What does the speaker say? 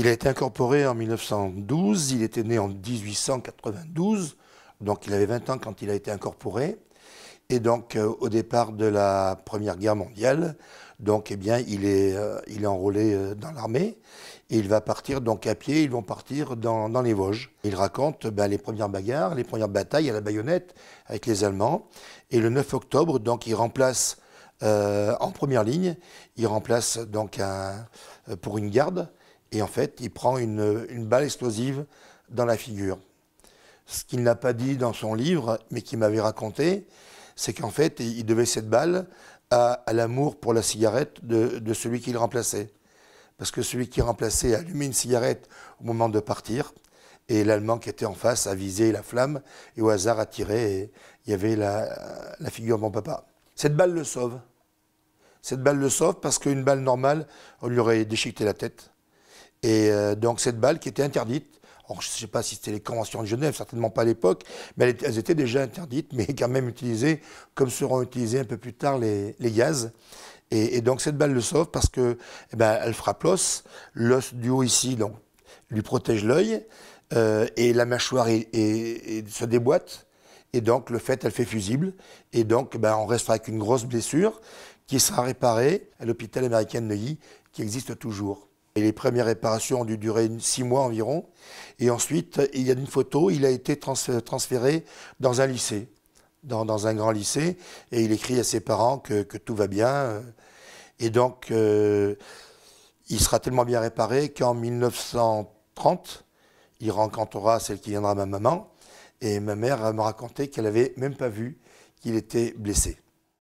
Il a été incorporé en 1912, il était né en 1892, donc il avait 20 ans quand il a été incorporé. Et donc euh, au départ de la Première Guerre mondiale, donc eh bien il est, euh, il est enrôlé euh, dans l'armée et il va partir donc à pied, ils vont partir dans, les Vosges. Il raconte ben, les premières bagarres, les premières batailles à la baïonnette avec les Allemands. Et le 9 octobre, donc il remplace en première ligne, il remplace donc un, pour une garde et en fait, il prend une, balle explosive dans la figure. Ce qu'il n'a pas dit dans son livre, mais qu'il m'avait raconté, c'est qu'en fait, il devait cette balle à, l'amour pour la cigarette de, celui qui le remplaçait. Parce que celui qui remplaçait allumait une cigarette au moment de partir, et l'Allemand qui était en face a visé la flamme, et au hasard a tiré, et il y avait la, la figure de mon papa. Cette balle le sauve. Cette balle le sauve parce qu'une balle normale, on lui aurait déchiqueté la tête. Et euh, donc cette balle qui était interdite, je ne sais pas si c'était les conventions de Genève, certainement pas à l'époque, mais elles, étaient déjà interdites, mais quand même utilisées, comme seront utilisées un peu plus tard les, gaz. Et, donc cette balle le sauve parce que eh ben, elle frappe l'os, l'os du haut ici lui protège l'œil, euh, et la mâchoire se déboîte, et donc le fait, elle fait fusible, et donc eh ben, on restera avec une grosse blessure qui sera réparée à l'hôpital américain de Neuilly, qui existe toujours. Et les premières réparations ont dû durer six mois environ. Et ensuite, il y a une photo, il a été transféré dans un lycée, dans, un grand lycée, et il écrit à ses parents que, tout va bien. Euh, et donc, euh, il sera tellement bien réparé qu'en 1930, il rencontrera celle qui viendra ma maman. Et ma mère me racontait qu'elle n'avait même pas vu qu'il était blessé.